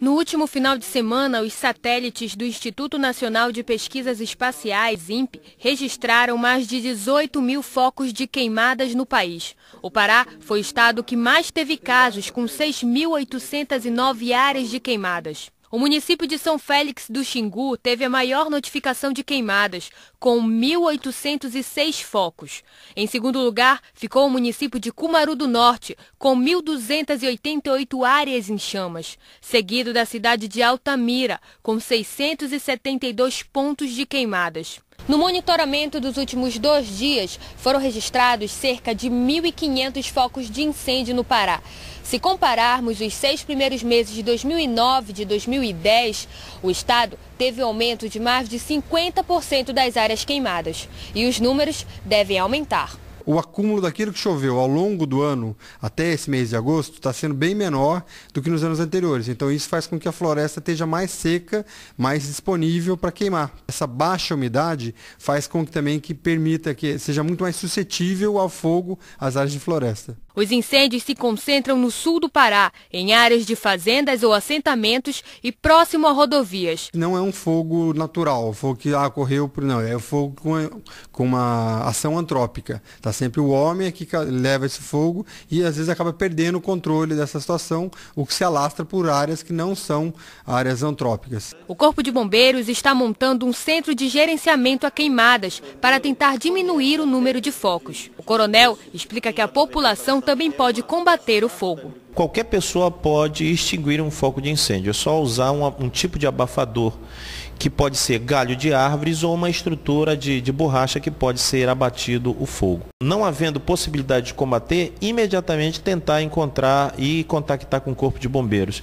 No último final de semana, os satélites do Instituto Nacional de Pesquisas Espaciais, INPE, registraram mais de 18 mil focos de queimadas no país. O Pará foi o estado que mais teve casos, com 6.809 áreas de queimadas. O município de São Félix do Xingu teve a maior notificação de queimadas, com 1.806 focos. Em segundo lugar, ficou o município de Cumaru do Norte, com 1.288 áreas em chamas, seguido da cidade de Altamira, com 672 pontos de queimadas. No monitoramento dos últimos dois dias, foram registrados cerca de 1.500 focos de incêndio no Pará. Se compararmos os seis primeiros meses de 2009 e de 2010, o estado teve um aumento de mais de 50% das áreas queimadas. E os números devem aumentar o acúmulo daquilo que choveu ao longo do ano até esse mês de agosto está sendo bem menor do que nos anos anteriores. Então isso faz com que a floresta esteja mais seca, mais disponível para queimar. Essa baixa umidade faz com que também que permita que seja muito mais suscetível ao fogo as áreas de floresta. Os incêndios se concentram no sul do Pará, em áreas de fazendas ou assentamentos e próximo a rodovias. Não é um fogo natural, fogo que ocorreu, não, é um fogo com, uma ação antrópica. Está sempre o homem é que leva esse fogo e às vezes acaba perdendo o controle dessa situação, o que se alastra por áreas que não são áreas antrópicas. O Corpo de Bombeiros está montando um centro de gerenciamento a queimadas para tentar diminuir o número de focos. O coronel explica que a população também pode combater o fogo. Qualquer pessoa pode extinguir um foco de incêndio, é só usar um, um tipo de abafador, que pode ser galho de árvores ou uma estrutura de, de borracha que pode ser abatido o fogo. Não havendo possibilidade de combater, imediatamente tentar encontrar e contactar com o corpo de bombeiros.